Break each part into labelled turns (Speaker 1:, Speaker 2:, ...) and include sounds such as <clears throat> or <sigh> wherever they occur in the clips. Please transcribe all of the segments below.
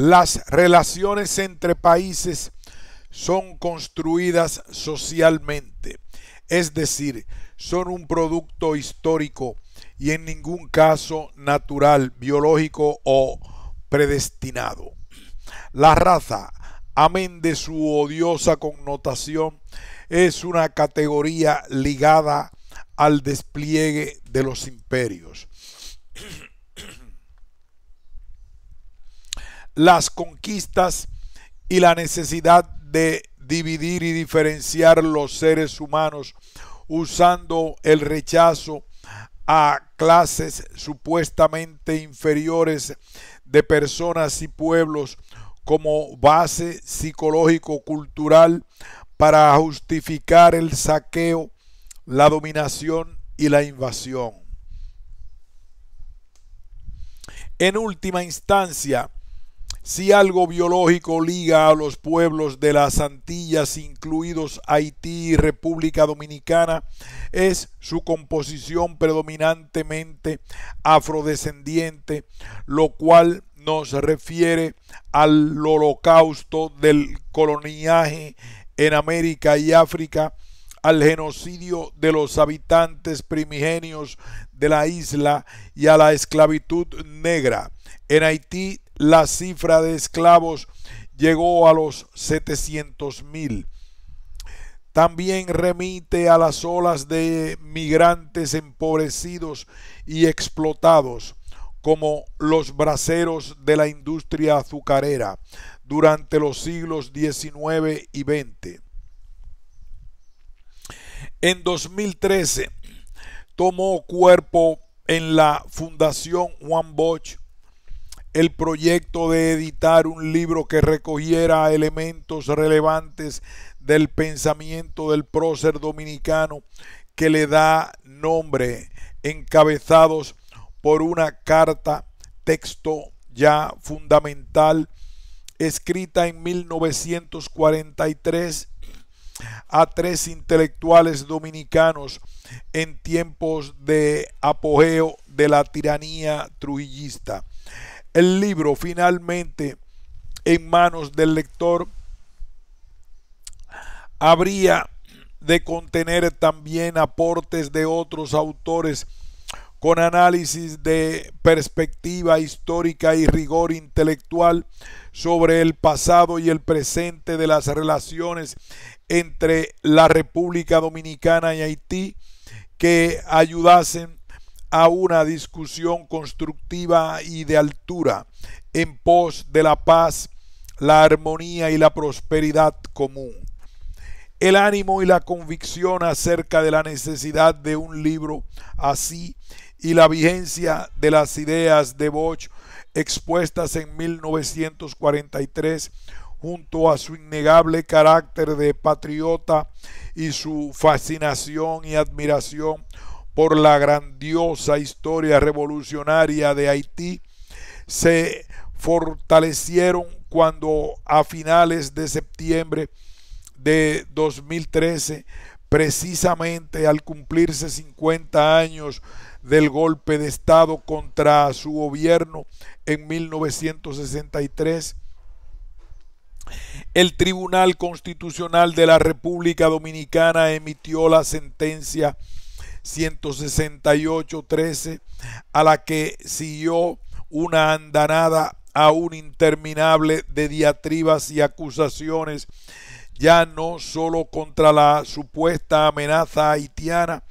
Speaker 1: Las relaciones entre países son construidas socialmente, es decir, son un producto histórico y en ningún caso natural, biológico o predestinado. La raza, amén de su odiosa connotación, es una categoría ligada al despliegue de los imperios. las conquistas y la necesidad de dividir y diferenciar los seres humanos usando el rechazo a clases supuestamente inferiores de personas y pueblos como base psicológico-cultural para justificar el saqueo, la dominación y la invasión. En última instancia, si algo biológico liga a los pueblos de las Antillas, incluidos Haití y República Dominicana, es su composición predominantemente afrodescendiente, lo cual nos refiere al holocausto del coloniaje en América y África, al genocidio de los habitantes primigenios de la isla y a la esclavitud negra. En Haití la cifra de esclavos llegó a los 700.000. mil. También remite a las olas de migrantes empobrecidos y explotados, como los braceros de la industria azucarera durante los siglos XIX y XX. En 2013 tomó cuerpo en la Fundación Juan Bosch el proyecto de editar un libro que recogiera elementos relevantes del pensamiento del prócer dominicano que le da nombre, encabezados por una carta, texto ya fundamental, escrita en 1943 a tres intelectuales dominicanos en tiempos de apogeo de la tiranía trujillista el libro finalmente en manos del lector habría de contener también aportes de otros autores con análisis de perspectiva histórica y rigor intelectual sobre el pasado y el presente de las relaciones entre la República Dominicana y Haití que ayudasen a una discusión constructiva y de altura en pos de la paz, la armonía y la prosperidad común. El ánimo y la convicción acerca de la necesidad de un libro así y la vigencia de las ideas de Bosch expuestas en 1943 junto a su innegable carácter de patriota y su fascinación y admiración por la grandiosa historia revolucionaria de Haití se fortalecieron cuando a finales de septiembre de 2013, precisamente al cumplirse 50 años del golpe de Estado contra su gobierno en 1963, el Tribunal Constitucional de la República Dominicana emitió la sentencia 168-13 a la que siguió una andanada aún interminable de diatribas y acusaciones, ya no sólo contra la supuesta amenaza haitiana,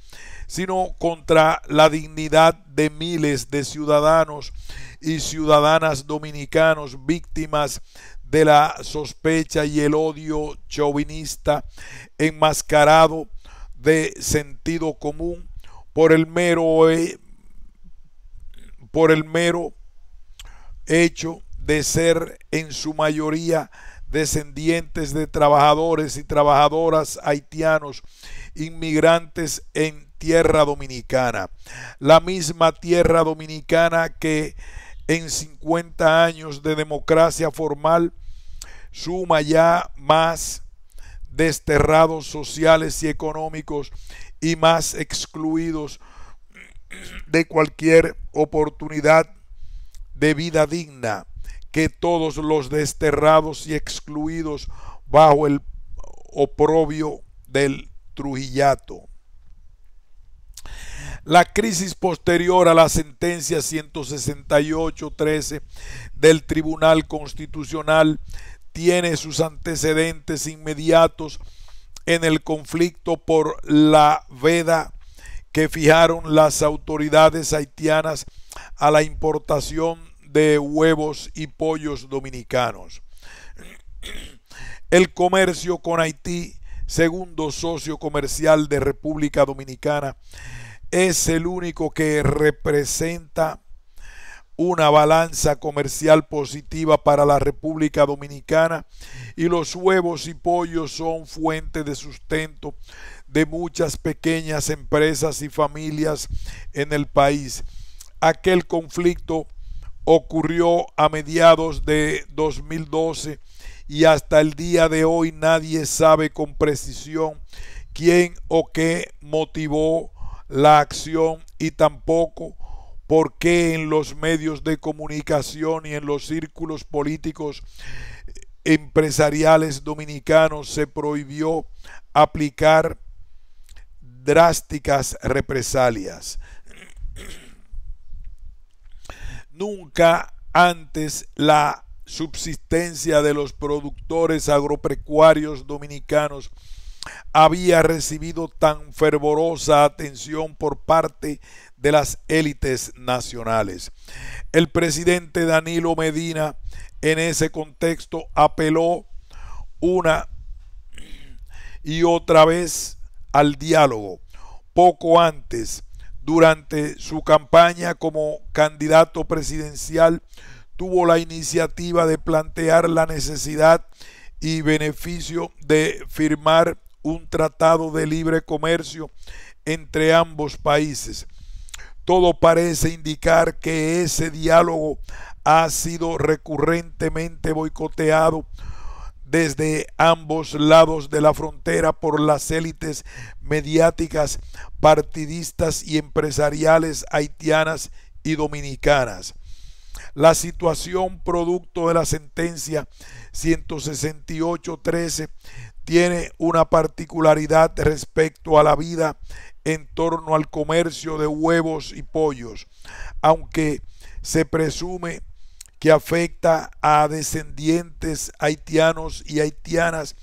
Speaker 1: sino contra la dignidad de miles de ciudadanos y ciudadanas dominicanos víctimas de la sospecha y el odio chauvinista enmascarado de sentido común por el mero, eh, por el mero hecho de ser en su mayoría descendientes de trabajadores y trabajadoras haitianos, inmigrantes en tierra dominicana, la misma tierra dominicana que en 50 años de democracia formal suma ya más desterrados sociales y económicos y más excluidos de cualquier oportunidad de vida digna que todos los desterrados y excluidos bajo el oprobio del Trujillato. La crisis posterior a la sentencia 168-13 del Tribunal Constitucional tiene sus antecedentes inmediatos en el conflicto por la veda que fijaron las autoridades haitianas a la importación de huevos y pollos dominicanos. El comercio con Haití, segundo socio comercial de República Dominicana, es el único que representa una balanza comercial positiva para la República Dominicana y los huevos y pollos son fuente de sustento de muchas pequeñas empresas y familias en el país. Aquel conflicto ocurrió a mediados de 2012 y hasta el día de hoy nadie sabe con precisión quién o qué motivó la acción y tampoco ¿Por qué en los medios de comunicación y en los círculos políticos empresariales dominicanos se prohibió aplicar drásticas represalias? Nunca antes la subsistencia de los productores agropecuarios dominicanos había recibido tan fervorosa atención por parte de de las élites nacionales. El presidente Danilo Medina en ese contexto apeló una y otra vez al diálogo. Poco antes, durante su campaña como candidato presidencial, tuvo la iniciativa de plantear la necesidad y beneficio de firmar un tratado de libre comercio entre ambos países todo parece indicar que ese diálogo ha sido recurrentemente boicoteado desde ambos lados de la frontera por las élites mediáticas, partidistas y empresariales haitianas y dominicanas. La situación producto de la sentencia 168-13 tiene una particularidad respecto a la vida en torno al comercio de huevos y pollos, aunque se presume que afecta a descendientes haitianos y haitianas,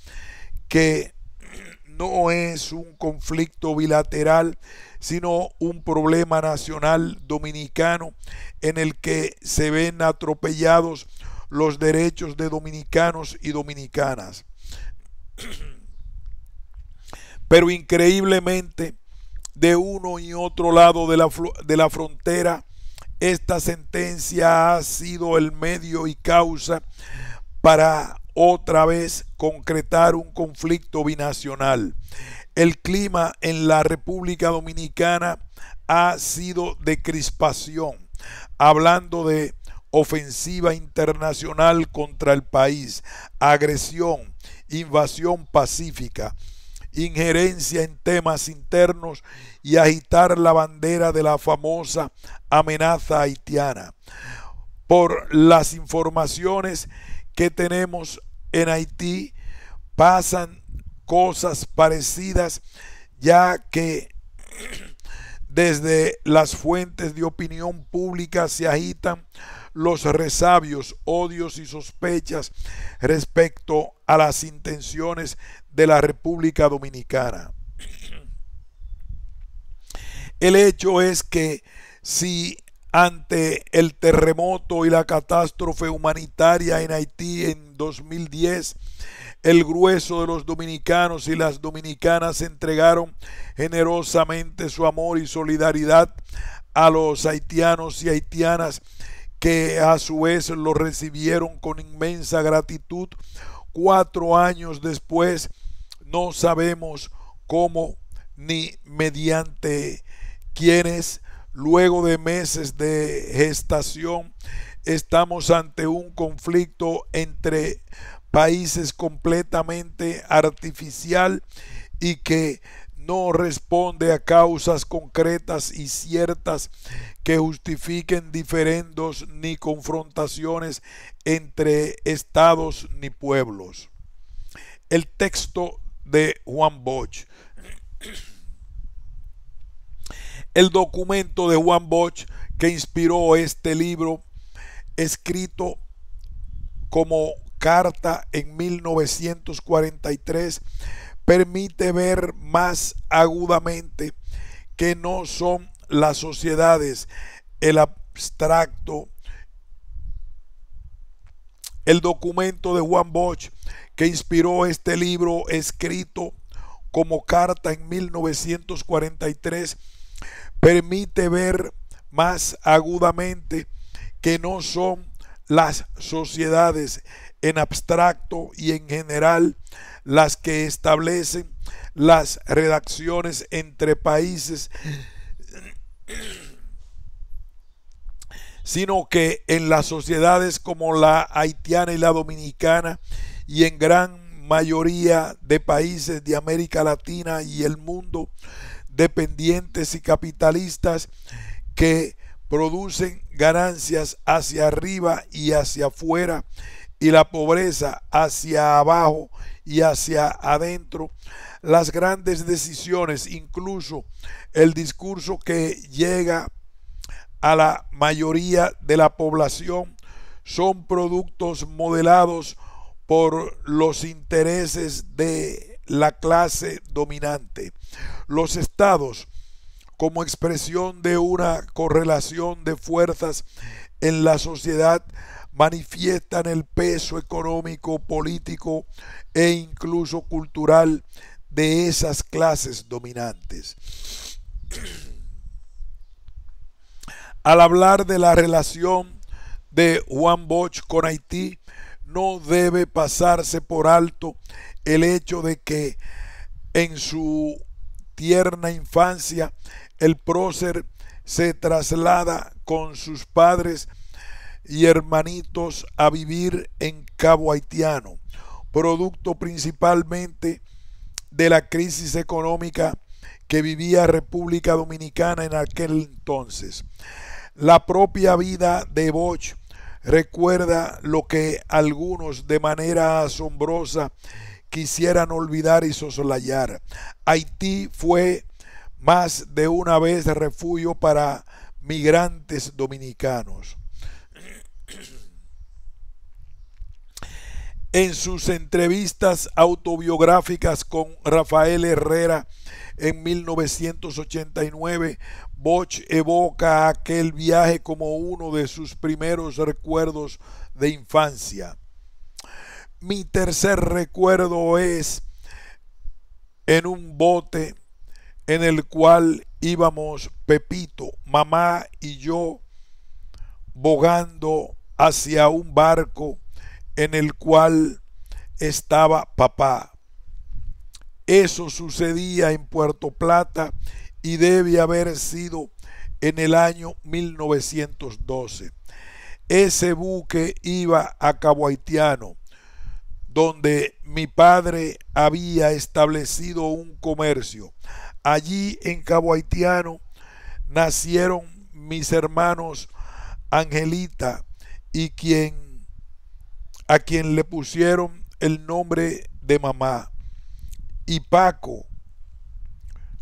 Speaker 1: que no es un conflicto bilateral, sino un problema nacional dominicano en el que se ven atropellados los derechos de dominicanos y dominicanas. <clears throat> Pero increíblemente, de uno y otro lado de la, frontera. Esta sentencia ha sido el medio y causa para otra vez concretar un conflicto binacional. El clima en la República Dominicana ha sido de crispación, hablando de ofensiva internacional contra el país, agresión, invasión pacífica, injerencia en temas internos y agitar la bandera de la famosa amenaza haitiana. Por las informaciones que tenemos en Haití, pasan cosas parecidas, ya que <clears throat> desde las fuentes de opinión pública se agitan los resabios, odios y sospechas respecto a las intenciones de la República Dominicana. El hecho es que si ante el terremoto y la catástrofe humanitaria en Haití en 2010, el grueso de los dominicanos y las dominicanas entregaron generosamente su amor y solidaridad a los haitianos y haitianas que a su vez lo recibieron con inmensa gratitud. Cuatro años después, no sabemos cómo ni mediante quiénes luego de meses de gestación, estamos ante un conflicto entre países completamente artificial y que no responde a causas concretas y ciertas que justifiquen diferendos ni confrontaciones entre estados ni pueblos. El texto de Juan Bosch. El documento de Juan Bosch que inspiró este libro, escrito como carta en 1943, permite ver más agudamente que no son las sociedades el abstracto, el documento de Juan Bosch que inspiró este libro escrito como carta en 1943 permite ver más agudamente que no son las sociedades en abstracto y en general las que establecen las redacciones entre países, <clears throat> sino que en las sociedades como la haitiana y la dominicana y en gran mayoría de países de América Latina y el mundo, dependientes y capitalistas que producen ganancias hacia arriba y hacia afuera y la pobreza hacia abajo y hacia adentro, las grandes decisiones, incluso el discurso que llega a la mayoría de la población, son productos modelados por los intereses de la clase dominante. Los estados, como expresión de una correlación de fuerzas en la sociedad, manifiestan el peso económico, político e incluso cultural de esas clases dominantes. <clears throat> Al hablar de la relación de Juan Bosch con Haití, no debe pasarse por alto el hecho de que en su tierna infancia el prócer se traslada con sus padres y hermanitos a vivir en Cabo Haitiano, producto principalmente de la crisis económica que vivía República Dominicana en aquel entonces. La propia vida de Boch recuerda lo que algunos de manera asombrosa quisieran olvidar y soslayar. Haití fue más de una vez refugio para migrantes dominicanos. en sus entrevistas autobiográficas con Rafael Herrera en 1989, Boch evoca aquel viaje como uno de sus primeros recuerdos de infancia. Mi tercer recuerdo es en un bote en el cual íbamos Pepito, mamá y yo bogando hacia un barco en el cual estaba papá. Eso sucedía en Puerto Plata y debe haber sido en el año 1912. Ese buque iba a Cabo Haitiano, donde mi padre había establecido un comercio. Allí en Cabo Haitiano nacieron mis hermanos Angelita y quien a quien le pusieron el nombre de mamá. Y Paco,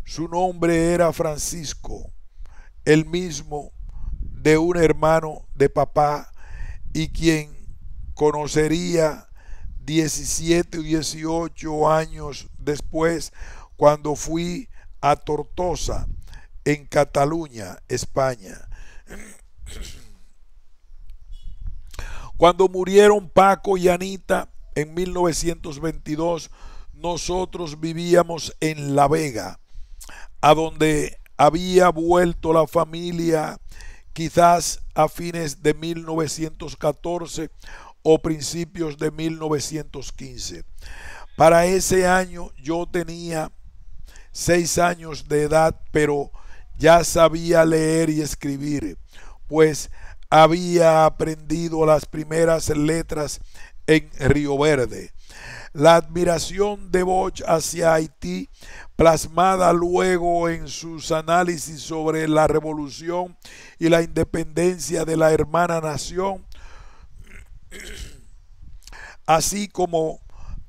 Speaker 1: su nombre era Francisco, el mismo de un hermano de papá y quien conocería 17 o 18 años después cuando fui a Tortosa en Cataluña, España. <clears throat> Cuando murieron Paco y Anita en 1922, nosotros vivíamos en La Vega, a donde había vuelto la familia quizás a fines de 1914 o principios de 1915. Para ese año yo tenía seis años de edad, pero ya sabía leer y escribir, pues había aprendido las primeras letras en Río Verde. La admiración de Bosch hacia Haití, plasmada luego en sus análisis sobre la revolución y la independencia de la hermana nación, así como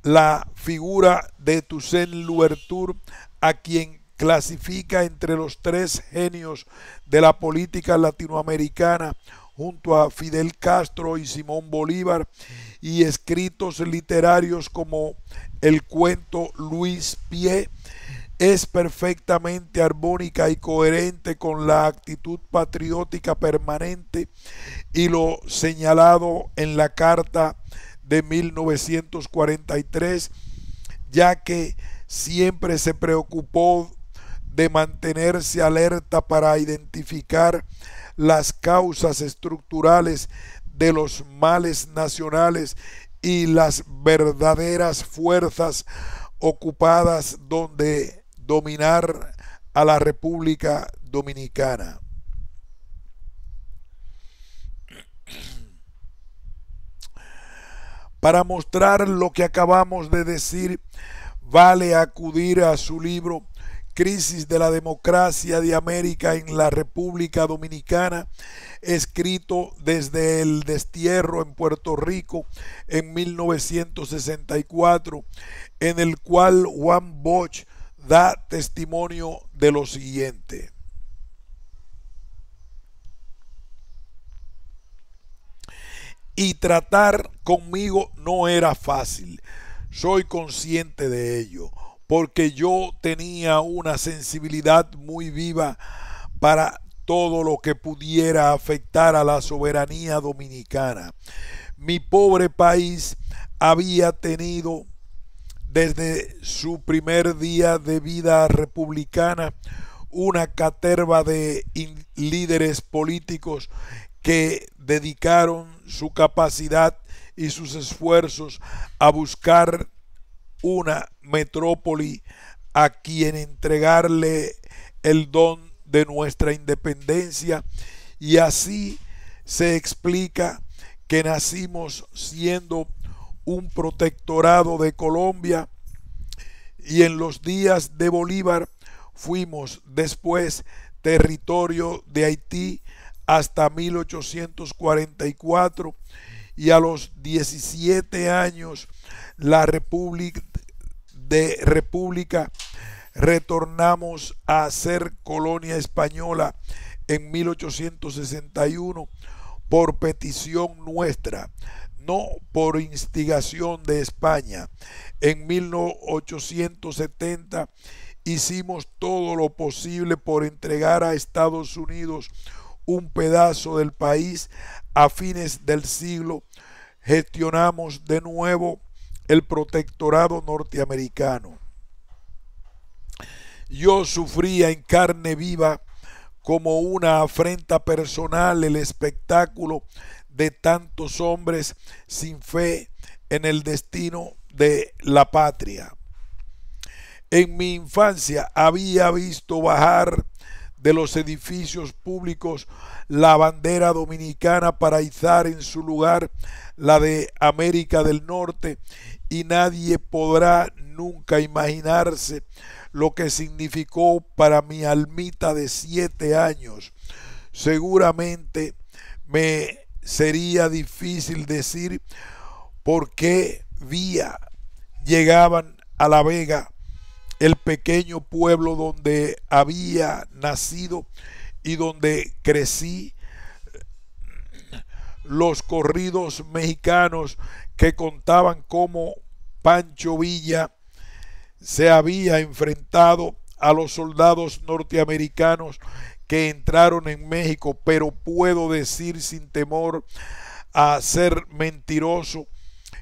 Speaker 1: la figura de Toussaint Louverture, a quien clasifica entre los tres genios de la política latinoamericana junto a Fidel Castro y Simón Bolívar, y escritos literarios como el cuento Luis Pie, es perfectamente armónica y coherente con la actitud patriótica permanente y lo señalado en la Carta de 1943, ya que siempre se preocupó de mantenerse alerta para identificar las causas estructurales de los males nacionales y las verdaderas fuerzas ocupadas donde dominar a la República Dominicana. Para mostrar lo que acabamos de decir, vale acudir a su libro Crisis de la Democracia de América en la República Dominicana, escrito desde el destierro en Puerto Rico en 1964, en el cual Juan Bosch da testimonio de lo siguiente. Y tratar conmigo no era fácil. Soy consciente de ello porque yo tenía una sensibilidad muy viva para todo lo que pudiera afectar a la soberanía dominicana. Mi pobre país había tenido desde su primer día de vida republicana una caterva de líderes políticos que dedicaron su capacidad y sus esfuerzos a buscar una metrópoli a quien entregarle el don de nuestra independencia y así se explica que nacimos siendo un protectorado de Colombia y en los días de Bolívar fuimos después territorio de Haití hasta 1844 y a los 17 años la República de República retornamos a ser colonia española en 1861 por petición nuestra, no por instigación de España. En 1870 hicimos todo lo posible por entregar a Estados Unidos un pedazo del país a fines del siglo gestionamos de nuevo el protectorado norteamericano. Yo sufría en carne viva como una afrenta personal el espectáculo de tantos hombres sin fe en el destino de la patria. En mi infancia había visto bajar de los edificios públicos la bandera dominicana para izar en su lugar la de América del Norte, y nadie podrá nunca imaginarse lo que significó para mi almita de siete años. Seguramente me sería difícil decir por qué vía llegaban a La Vega, el pequeño pueblo donde había nacido y donde crecí los corridos mexicanos que contaban cómo Pancho Villa se había enfrentado a los soldados norteamericanos que entraron en México, pero puedo decir sin temor a ser mentiroso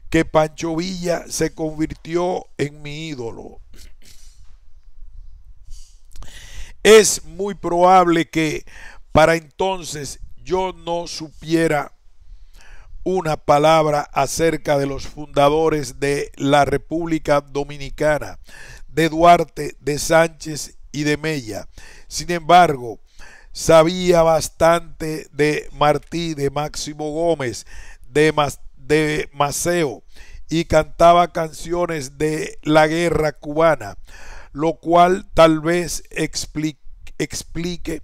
Speaker 1: que Pancho Villa se convirtió en mi ídolo. Es muy probable que para entonces yo no supiera una palabra acerca de los fundadores de la República Dominicana, de Duarte, de Sánchez y de Mella. Sin embargo, sabía bastante de Martí, de Máximo Gómez, de, Maceo y cantaba canciones de la guerra cubana, lo cual tal vez explique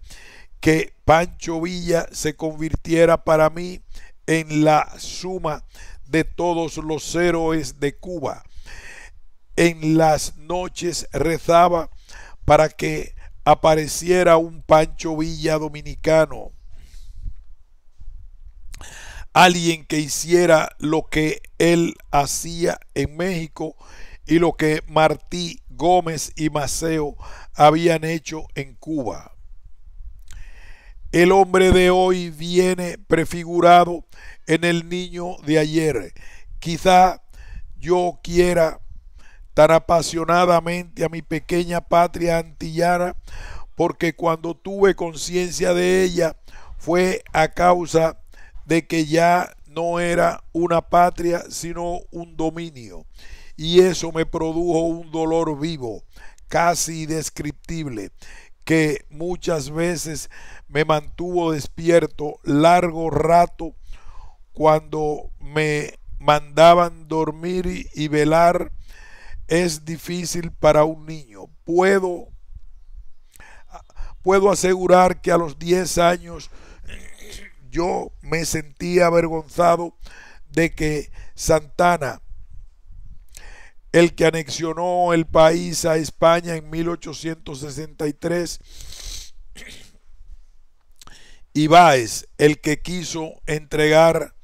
Speaker 1: que Pancho Villa se convirtiera para mí en la suma de todos los héroes de Cuba. En las noches rezaba para que apareciera un Pancho Villa dominicano, alguien que hiciera lo que él hacía en México y lo que Martí Gómez y Maceo habían hecho en Cuba. El hombre de hoy viene prefigurado en el niño de ayer. Quizá yo quiera tan apasionadamente a mi pequeña patria antillana, porque cuando tuve conciencia de ella fue a causa de que ya no era una patria, sino un dominio. Y eso me produjo un dolor vivo, casi indescriptible, que muchas veces me mantuvo despierto largo rato cuando me mandaban dormir y, velar es difícil para un niño. Puedo, puedo asegurar que a los 10 años yo me sentía avergonzado de que Santana el que anexionó el país a España en 1863. Báez, el que quiso entregar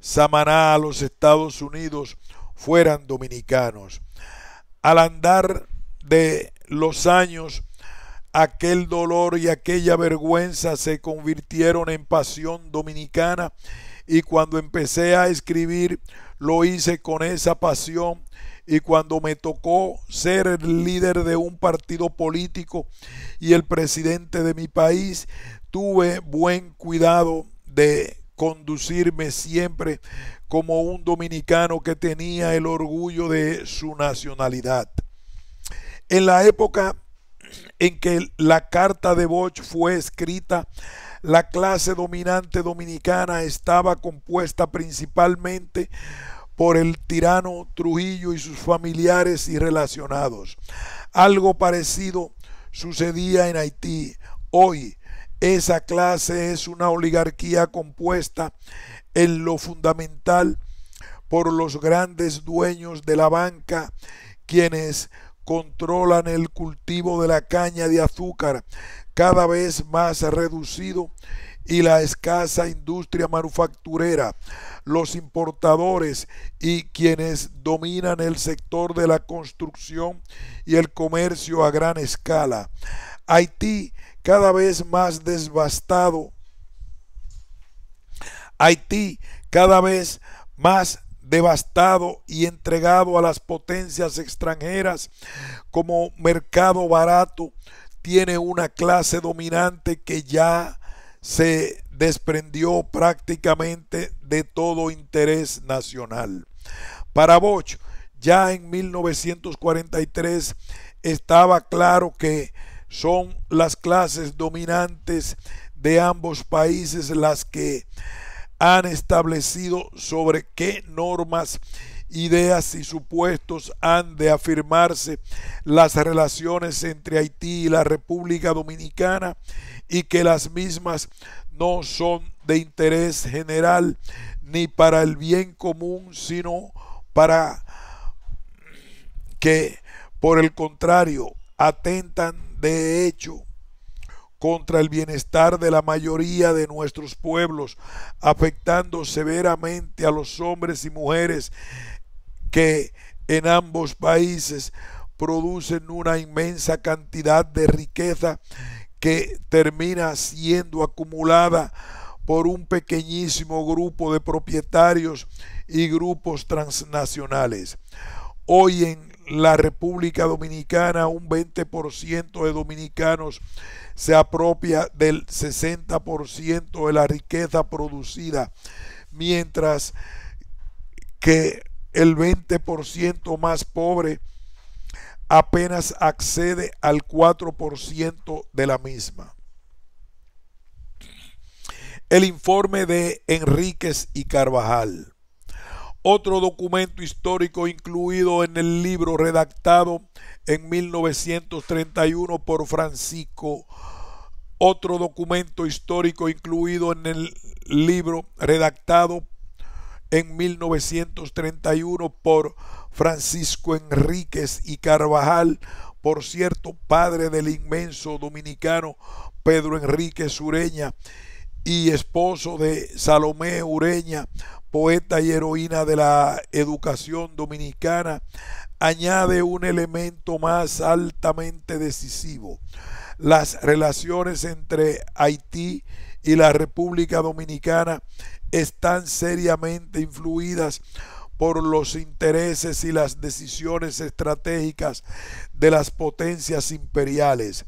Speaker 1: Samaná a los Estados Unidos, fueran dominicanos. Al andar de los años, aquel dolor y aquella vergüenza se convirtieron en pasión dominicana y cuando empecé a escribir lo hice con esa pasión y cuando me tocó ser el líder de un partido político y el presidente de mi país, tuve buen cuidado de conducirme siempre como un dominicano que tenía el orgullo de su nacionalidad. En la época en que la carta de Bosch fue escrita, la clase dominante dominicana estaba compuesta principalmente por el tirano Trujillo y sus familiares y relacionados. Algo parecido sucedía en Haití. Hoy esa clase es una oligarquía compuesta en lo fundamental por los grandes dueños de la banca, quienes controlan el cultivo de la caña de azúcar, cada vez más reducido y la escasa industria manufacturera, los importadores y quienes dominan el sector de la construcción y el comercio a gran escala. Haití cada vez más devastado. Haití cada vez más devastado y entregado a las potencias extranjeras como mercado barato, tiene una clase dominante que ya se desprendió prácticamente de todo interés nacional. Para Bosch, ya en 1943 estaba claro que son las clases dominantes de ambos países las que han establecido sobre qué normas, ideas y supuestos han de afirmarse las relaciones entre Haití y la República Dominicana y que las mismas no son de interés general ni para el bien común, sino para que, por el contrario, atentan de hecho contra el bienestar de la mayoría de nuestros pueblos, afectando severamente a los hombres y mujeres que en ambos países producen una inmensa cantidad de riqueza que termina siendo acumulada por un pequeñísimo grupo de propietarios y grupos transnacionales. Hoy en la República Dominicana un 20% de dominicanos se apropia del 60% de la riqueza producida, mientras que el 20% más pobre apenas accede al 4% de la misma. El informe de Enríquez y Carvajal. Otro documento histórico incluido en el libro redactado en 1931 por Francisco otro documento histórico incluido en el libro redactado en 1931 por Francisco Enríquez y Carvajal, por cierto, padre del inmenso dominicano Pedro Enríquez Ureña y esposo de Salomé Ureña, poeta y heroína de la educación dominicana, añade un elemento más altamente decisivo, las relaciones entre Haití y la República Dominicana están seriamente influidas por los intereses y las decisiones estratégicas de las potencias imperiales.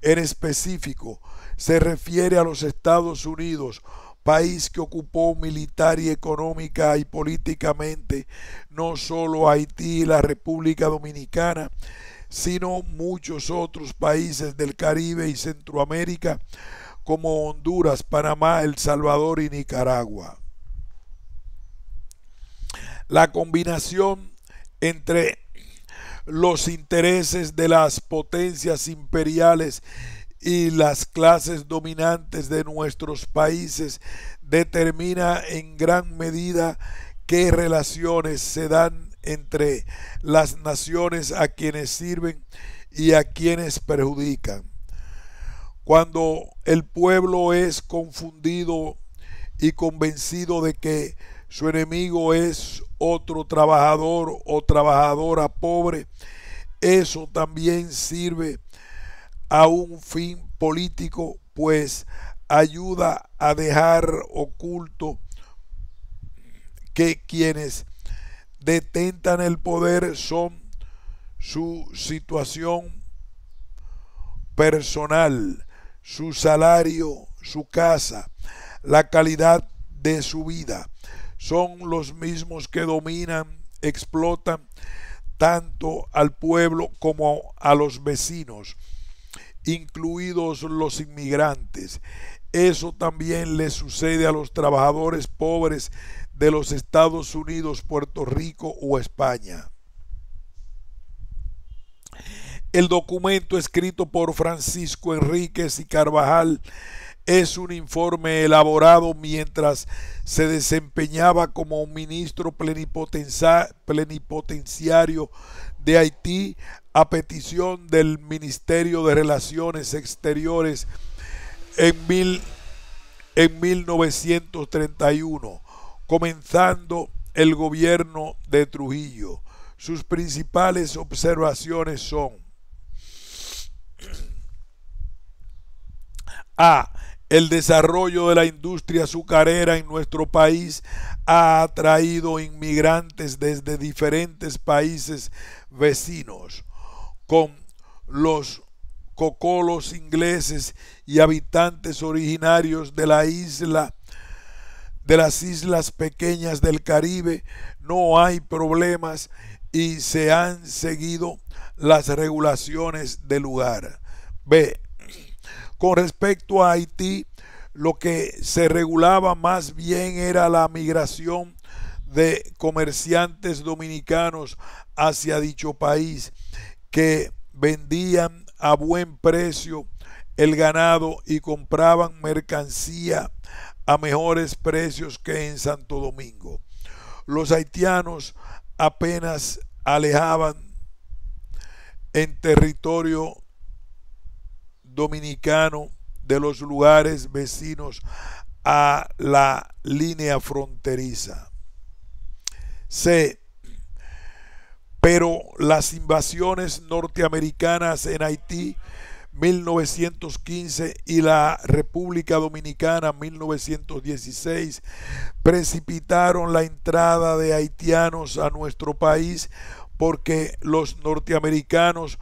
Speaker 1: En específico, se refiere a los Estados Unidos, país que ocupó militar y económica y políticamente no solo Haití y la República Dominicana, sino muchos otros países del Caribe y Centroamérica como Honduras, Panamá, El Salvador y Nicaragua la combinación entre los intereses de las potencias imperiales y las clases dominantes de nuestros países determina en gran medida qué relaciones se dan entre las naciones a quienes sirven y a quienes perjudican. Cuando el pueblo es confundido y convencido de que su enemigo es otro trabajador o trabajadora pobre, eso también sirve a un fin político, pues ayuda a dejar oculto que quienes detentan el poder son su situación personal, su salario, su casa, la calidad de su vida, son los mismos que dominan, explotan tanto al pueblo como a los vecinos, incluidos los inmigrantes. Eso también le sucede a los trabajadores pobres de los Estados Unidos, Puerto Rico o España. El documento escrito por Francisco Enríquez y Carvajal es un informe elaborado mientras se desempeñaba como ministro plenipotenciario de Haití a petición del Ministerio de Relaciones Exteriores en, 1931, comenzando el gobierno de Trujillo. Sus principales observaciones son <clears throat> A. El desarrollo de la industria azucarera en nuestro país ha atraído inmigrantes desde diferentes países vecinos, con los cocolos ingleses y habitantes originarios de la isla de las islas pequeñas del Caribe no hay problemas y se han seguido las regulaciones del lugar. B. Con respecto a Haití, lo que se regulaba más bien era la migración de comerciantes dominicanos hacia dicho país que vendían a buen precio el ganado y compraban mercancía a mejores precios que en Santo Domingo. Los haitianos apenas alejaban en territorio dominicano de los lugares vecinos a la línea fronteriza. Pero las invasiones norteamericanas en Haití 1915 y la República Dominicana 1916 precipitaron la entrada de haitianos a nuestro país porque los norteamericanos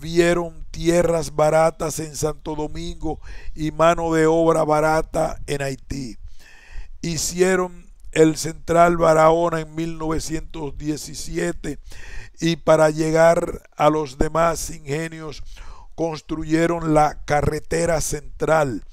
Speaker 1: vieron tierras baratas en Santo Domingo y mano de obra barata en Haití. Hicieron el Central Barahona en 1917 y para llegar a los demás ingenios construyeron la carretera central.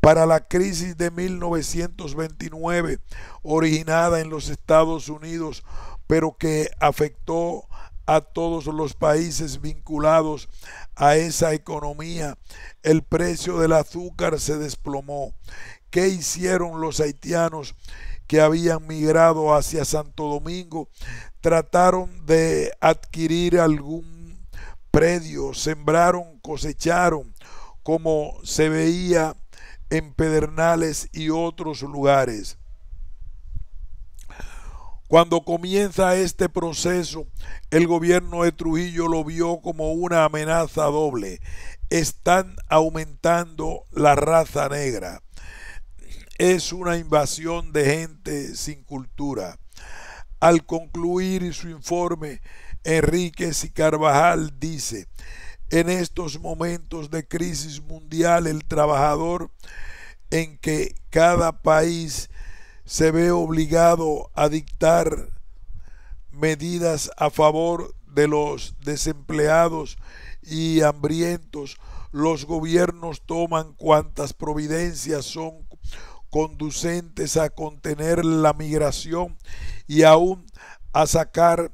Speaker 1: Para la crisis de 1929, originada en los Estados Unidos, pero que afectó a todos los países vinculados a esa economía. El precio del azúcar se desplomó. ¿Qué hicieron los haitianos que habían migrado hacia Santo Domingo? Trataron de adquirir algún predio, sembraron, cosecharon, como se veía en Pedernales y otros lugares. Cuando comienza este proceso, el gobierno de Trujillo lo vio como una amenaza doble. Están aumentando la raza negra. Es una invasión de gente sin cultura. Al concluir su informe, Enríquez y Carvajal dice, en estos momentos de crisis mundial, el trabajador en que cada país se ve obligado a dictar medidas a favor de los desempleados y hambrientos, los gobiernos toman cuantas providencias son conducentes a contener la migración y aún a sacar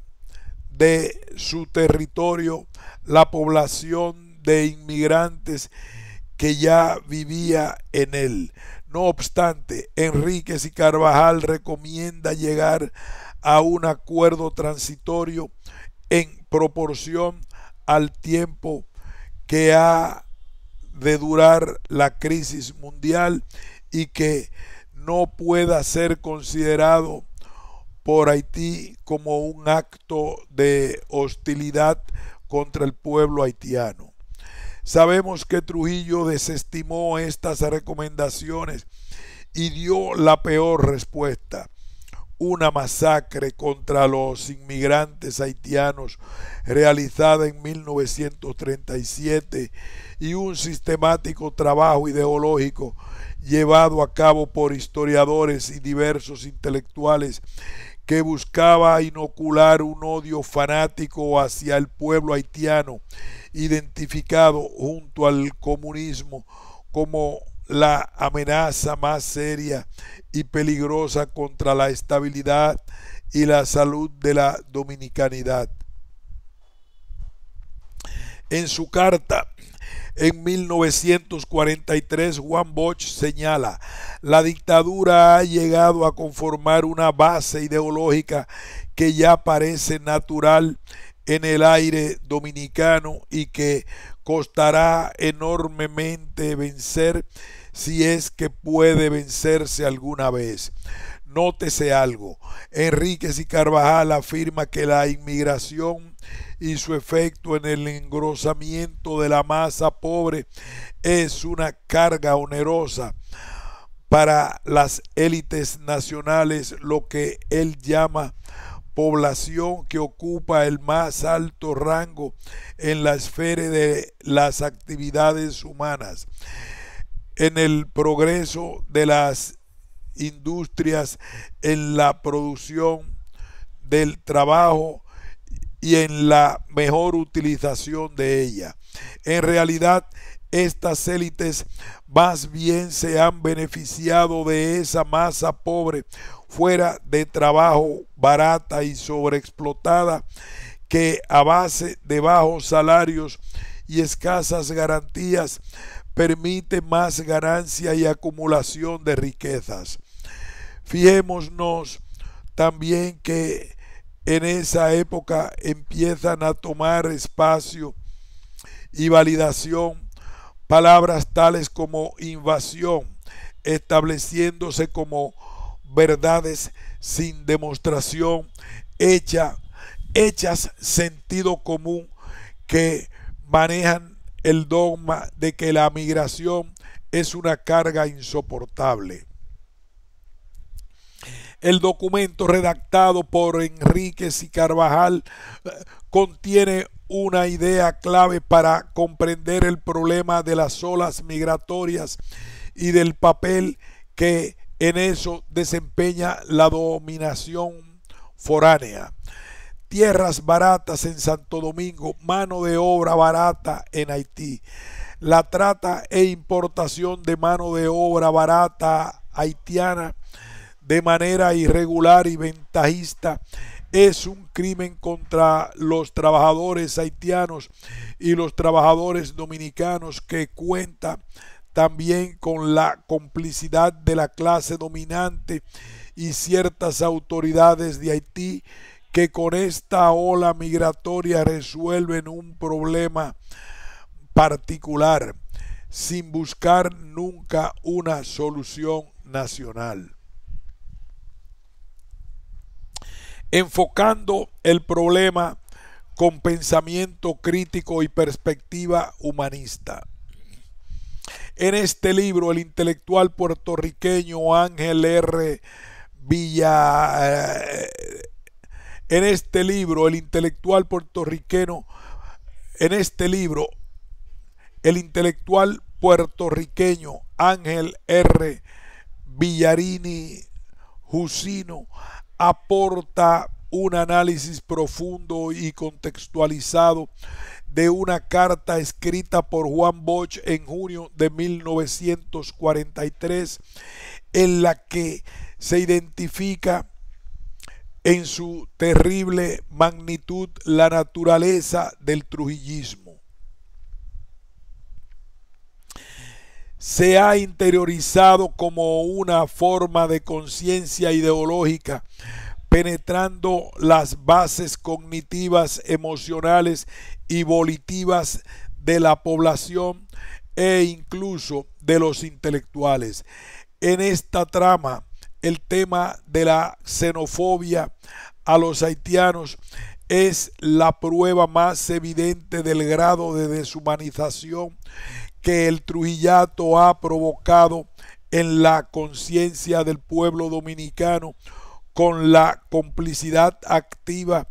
Speaker 1: de su territorio la población de inmigrantes que ya vivía en él. No obstante, Enríquez y Carvajal recomienda llegar a un acuerdo transitorio en proporción al tiempo que ha de durar la crisis mundial y que no pueda ser considerado por Haití como un acto de hostilidad contra el pueblo haitiano. Sabemos que Trujillo desestimó estas recomendaciones y dio la peor respuesta. Una masacre contra los inmigrantes haitianos realizada en 1937 y un sistemático trabajo ideológico llevado a cabo por historiadores y diversos intelectuales que buscaba inocular un odio fanático hacia el pueblo haitiano, identificado junto al comunismo como la amenaza más seria y peligrosa contra la estabilidad y la salud de la dominicanidad. En su carta en 1943, Juan Bosch señala, la dictadura ha llegado a conformar una base ideológica que ya parece natural en el aire dominicano y que costará enormemente vencer si es que puede vencerse alguna vez. Nótese algo, Enríquez y Carvajal afirma que la inmigración y su efecto en el engrosamiento de la masa pobre es una carga onerosa para las élites nacionales, lo que él llama población que ocupa el más alto rango en la esfera de las actividades humanas. En el progreso de las industrias, en la producción del trabajo, y en la mejor utilización de ella. En realidad, estas élites más bien se han beneficiado de esa masa pobre fuera de trabajo barata y sobreexplotada que a base de bajos salarios y escasas garantías permite más ganancia y acumulación de riquezas. Fijémonos también que en esa época empiezan a tomar espacio y validación palabras tales como invasión, estableciéndose como verdades sin demostración, hecha, hechas sentido común que manejan el dogma de que la migración es una carga insoportable. El documento redactado por Enríquez y Carvajal eh, contiene una idea clave para comprender el problema de las olas migratorias y del papel que en eso desempeña la dominación foránea. Tierras baratas en Santo Domingo, mano de obra barata en Haití. La trata e importación de mano de obra barata haitiana de manera irregular y ventajista es un crimen contra los trabajadores haitianos y los trabajadores dominicanos que cuenta también con la complicidad de la clase dominante y ciertas autoridades de Haití que con esta ola migratoria resuelven un problema particular sin buscar nunca una solución nacional. enfocando el problema con pensamiento crítico y perspectiva humanista. En este libro, el intelectual puertorriqueño Ángel R. Villa. Eh, en este libro, el intelectual puertorriqueño. En este libro, el intelectual puertorriqueño Ángel R. Villarini Jusino aporta un análisis profundo y contextualizado de una carta escrita por Juan Bosch en junio de 1943, en la que se identifica en su terrible magnitud la naturaleza del trujillismo se ha interiorizado como una forma de conciencia ideológica, penetrando las bases cognitivas, emocionales y volitivas de la población e incluso de los intelectuales. En esta trama, el tema de la xenofobia a los haitianos es la prueba más evidente del grado de deshumanización que el Trujillato ha provocado en la conciencia del pueblo dominicano con la complicidad activa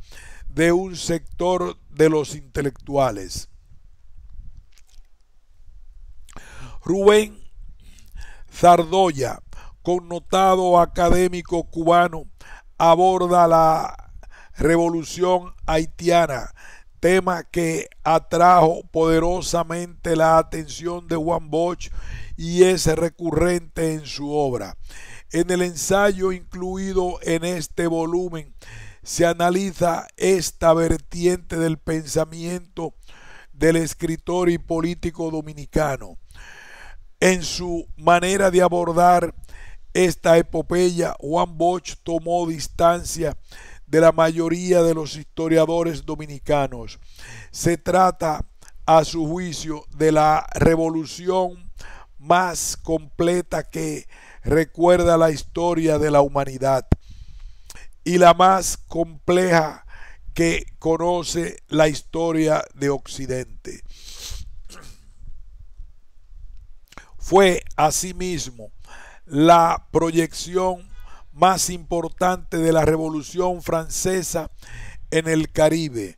Speaker 1: de un sector de los intelectuales. Rubén Zardoya, connotado académico cubano, aborda la revolución haitiana tema que atrajo poderosamente la atención de Juan Bosch y es recurrente en su obra. En el ensayo incluido en este volumen se analiza esta vertiente del pensamiento del escritor y político dominicano. En su manera de abordar esta epopeya, Juan Bosch tomó distancia de la mayoría de los historiadores dominicanos. Se trata, a su juicio, de la revolución más completa que recuerda la historia de la humanidad y la más compleja que conoce la historia de Occidente. Fue asimismo la proyección más importante de la Revolución Francesa en el Caribe.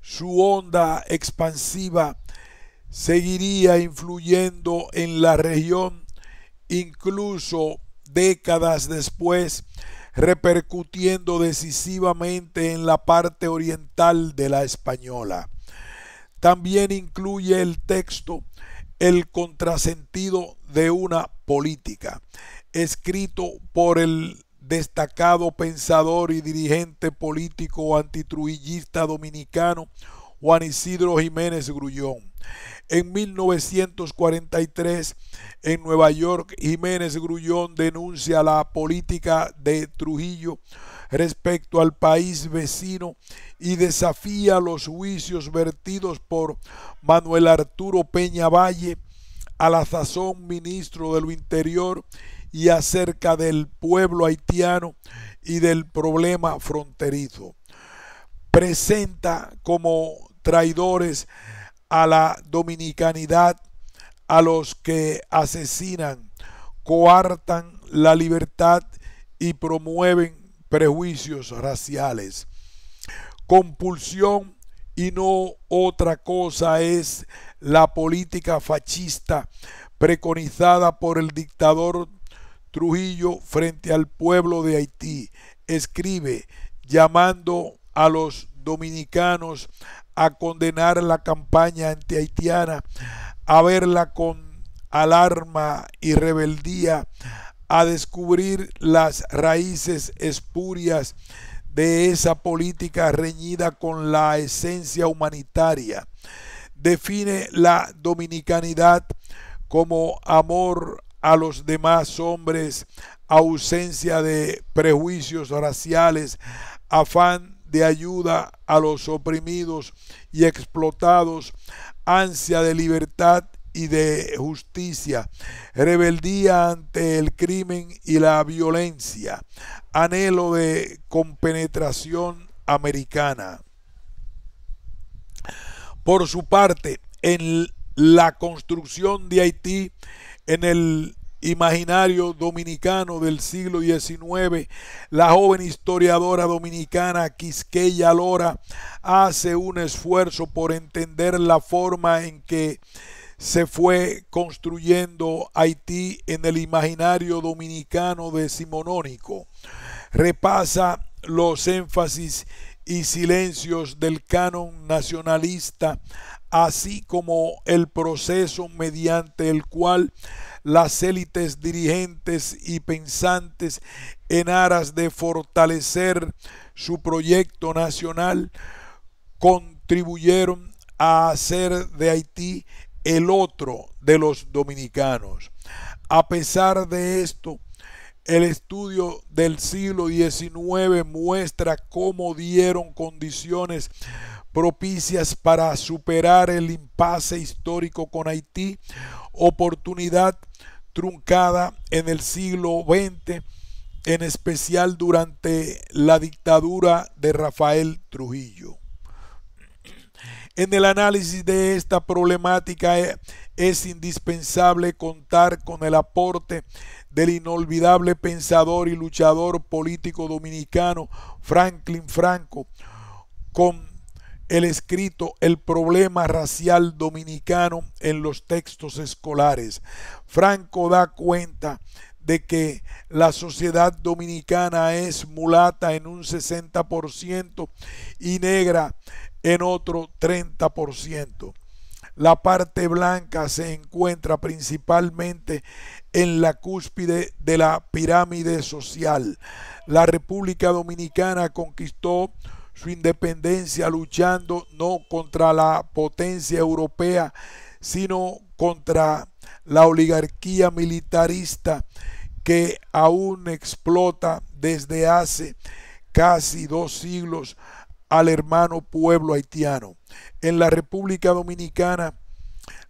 Speaker 1: Su onda expansiva seguiría influyendo en la región incluso décadas después, repercutiendo decisivamente en la parte oriental de la española. También incluye el texto el contrasentido de una política escrito por el destacado pensador y dirigente político antitruillista dominicano Juan Isidro Jiménez Grullón. En 1943, en Nueva York, Jiménez Grullón denuncia la política de Trujillo respecto al país vecino y desafía los juicios vertidos por Manuel Arturo Peña Valle, a la sazón ministro de lo Interior y acerca del pueblo haitiano y del problema fronterizo. Presenta como traidores a la dominicanidad a los que asesinan, coartan la libertad y promueven prejuicios raciales. Compulsión y no otra cosa es la política fascista preconizada por el dictador Trujillo frente al pueblo de Haití. Escribe llamando a los dominicanos a condenar la campaña antihaitiana, a verla con alarma y rebeldía, a descubrir las raíces espurias de esa política reñida con la esencia humanitaria. Define la dominicanidad como amor a los demás hombres, ausencia de prejuicios raciales, afán de ayuda a los oprimidos y explotados, ansia de libertad y de justicia, rebeldía ante el crimen y la violencia, anhelo de compenetración americana. Por su parte, en la construcción de Haití, en el imaginario dominicano del siglo XIX, la joven historiadora dominicana Quisqueya Lora hace un esfuerzo por entender la forma en que se fue construyendo Haití en el imaginario dominicano decimonónico. Repasa los énfasis y silencios del canon nacionalista así como el proceso mediante el cual las élites dirigentes y pensantes en aras de fortalecer su proyecto nacional contribuyeron a hacer de Haití el otro de los dominicanos. A pesar de esto, el estudio del siglo XIX muestra cómo dieron condiciones propicias para superar el impasse histórico con Haití, oportunidad truncada en el siglo XX, en especial durante la dictadura de Rafael Trujillo. En el análisis de esta problemática eh, es, indispensable contar con el aporte del inolvidable pensador y luchador político dominicano Franklin Franco, con el escrito El problema racial dominicano en los textos escolares. Franco da cuenta de que la sociedad dominicana es mulata en un 60% y negra en otro 30%. La parte blanca se encuentra principalmente en la cúspide de la pirámide social. La República Dominicana conquistó su independencia luchando no contra la potencia europea, sino contra la oligarquía militarista que aún explota desde hace casi dos siglos al hermano pueblo haitiano. En la República Dominicana,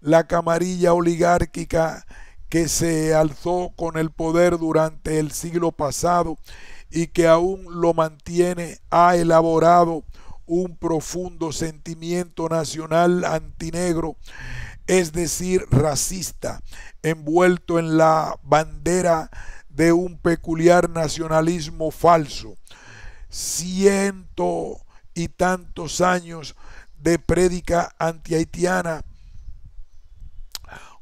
Speaker 1: la camarilla oligárquica que se alzó con el poder durante el siglo pasado y que aún lo mantiene, ha elaborado un profundo sentimiento nacional antinegro, es decir, racista, envuelto en la bandera de un peculiar nacionalismo falso. Ciento y tantos años de prédica antihaitiana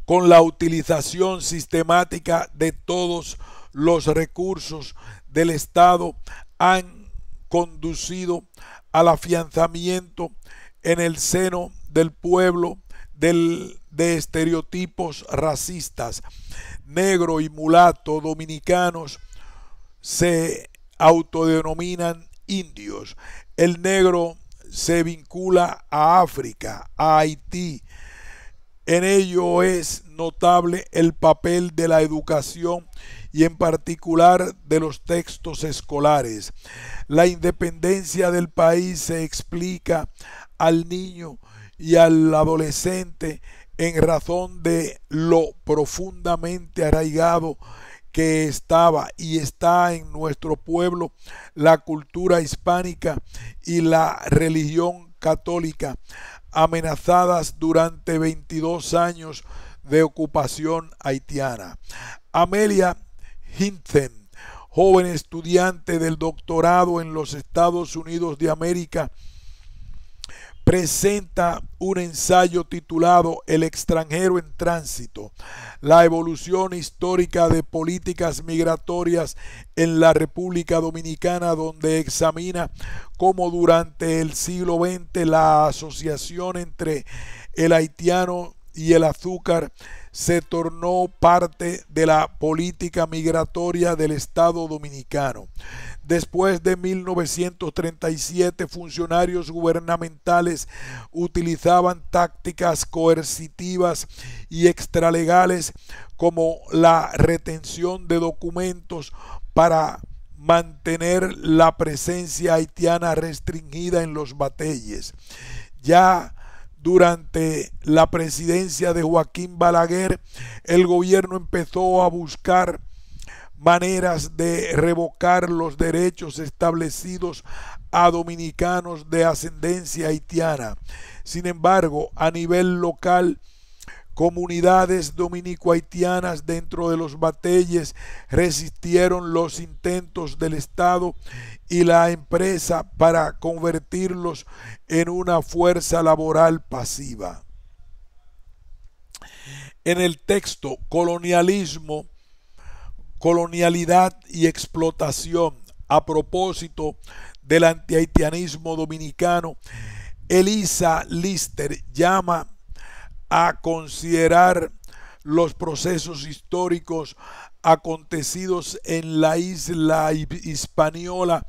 Speaker 1: con la utilización sistemática de todos los recursos del Estado han conducido al afianzamiento en el seno del pueblo del, de estereotipos racistas. Negro y mulato dominicanos se autodenominan indios. El negro se vincula a África, a Haití. En ello es notable el papel de la educación y en particular de los textos escolares. La independencia del país se explica al niño y al adolescente en razón de lo profundamente arraigado que estaba y está en nuestro pueblo la cultura hispánica y la religión católica, amenazadas durante 22 años de ocupación haitiana. Amelia Hintzen, joven estudiante del doctorado en los Estados Unidos de América, presenta un ensayo titulado El extranjero en tránsito, la evolución histórica de políticas migratorias en la República Dominicana, donde examina cómo durante el siglo XX la asociación entre el haitiano y el azúcar se tornó parte de la política migratoria del Estado dominicano. Después de 1937, funcionarios gubernamentales utilizaban tácticas coercitivas y extralegales como la retención de documentos para mantener la presencia haitiana restringida en los batalles. Ya durante la presidencia de Joaquín Balaguer, el gobierno empezó a buscar maneras de revocar los derechos establecidos a dominicanos de ascendencia haitiana. Sin embargo, a nivel local, comunidades dominico-haitianas dentro de los batelles resistieron los intentos del Estado y la empresa para convertirlos en una fuerza laboral pasiva. En el texto, colonialismo, colonialidad y explotación, a propósito del antihaitianismo dominicano, Elisa Lister llama a considerar los procesos históricos acontecidos en la isla hispaniola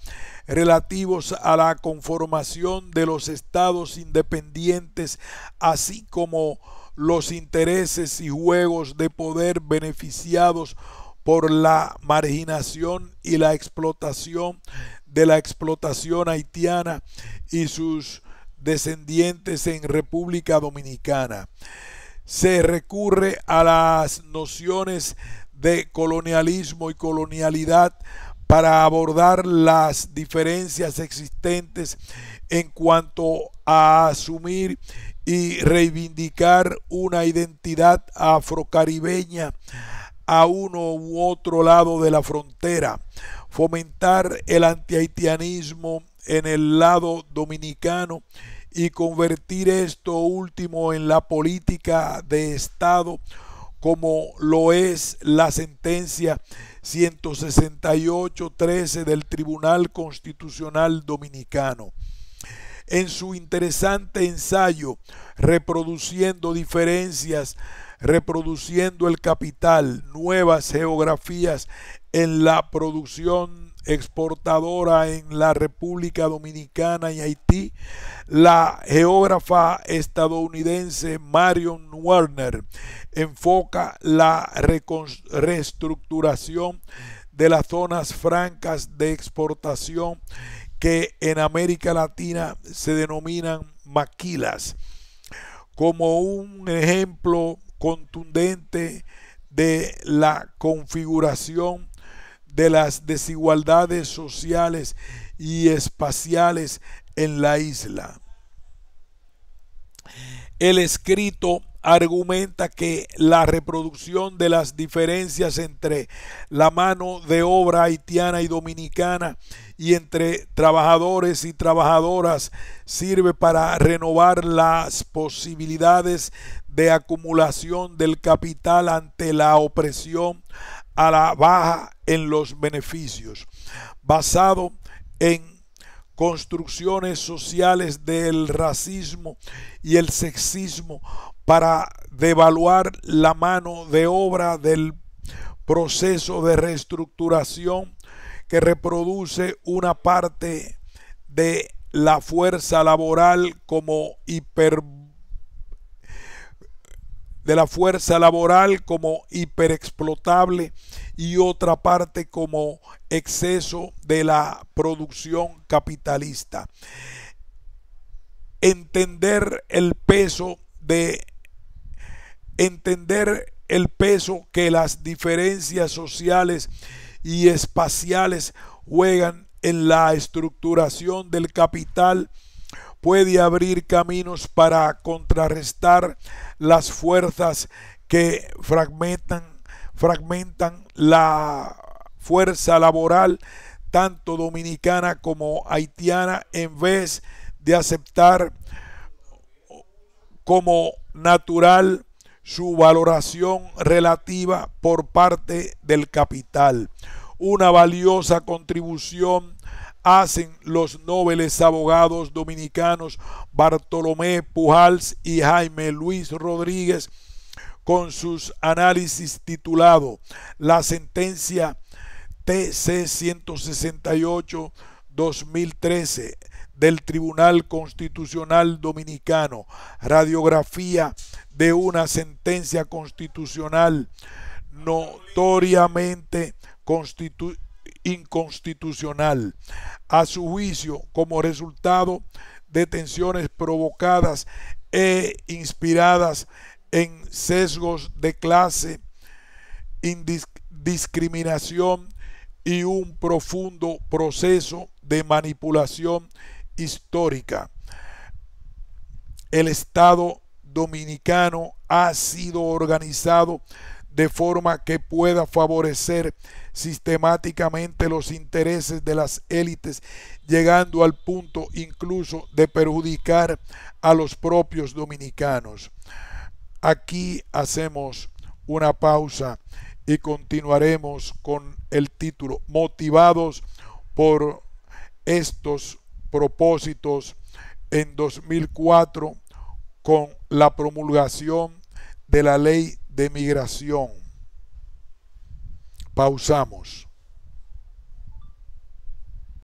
Speaker 1: relativos a la conformación de los estados independientes, así como los intereses y juegos de poder beneficiados por la marginación y la explotación de la explotación haitiana y sus descendientes en República Dominicana. Se recurre a las nociones de colonialismo y colonialidad para abordar las diferencias existentes en cuanto a asumir y reivindicar una identidad afrocaribeña a uno u otro lado de la frontera, fomentar el antihaitianismo en el lado dominicano y convertir esto último en la política de Estado como lo es la sentencia 168-13 del Tribunal Constitucional Dominicano. En su interesante ensayo, reproduciendo diferencias, reproduciendo el capital, nuevas geografías en la producción exportadora en la República Dominicana y Haití, la geógrafa estadounidense Marion Werner enfoca la reestructuración de las zonas francas de exportación que en América Latina se denominan maquilas, como un ejemplo contundente de la configuración de las desigualdades sociales y espaciales en la isla. El escrito argumenta que la reproducción de las diferencias entre la mano de obra haitiana y dominicana y entre trabajadores y trabajadoras sirve para renovar las posibilidades de acumulación del capital ante la opresión a la baja en los beneficios, basado en construcciones sociales del racismo y el sexismo para devaluar la mano de obra del proceso de reestructuración que reproduce una parte de la fuerza laboral como hiper de la fuerza laboral como hiperexplotable y otra parte como exceso de la producción capitalista. Entender el peso de entender el peso que las diferencias sociales y espaciales juegan en la estructuración del capital puede abrir caminos para contrarrestar las fuerzas que fragmentan, fragmentan la fuerza laboral tanto dominicana como haitiana en vez de aceptar como natural su valoración relativa por parte del capital. Una valiosa contribución hacen los nobles abogados dominicanos Bartolomé Pujals y Jaime Luis Rodríguez con sus análisis titulado La sentencia TC 168 2013 del Tribunal Constitucional Dominicano, radiografía de una sentencia constitucional notoriamente inconstitucional. A su juicio, como resultado de tensiones provocadas e inspiradas en sesgos de clase, discriminación y un profundo proceso de manipulación histórica. El Estado dominicano ha sido organizado de forma que pueda favorecer sistemáticamente los intereses de las élites, llegando al punto incluso de perjudicar a los propios dominicanos. Aquí hacemos una pausa y continuaremos con el título Motivados por estos propósitos en 2004 con la promulgación de la ley de migración. Pausamos.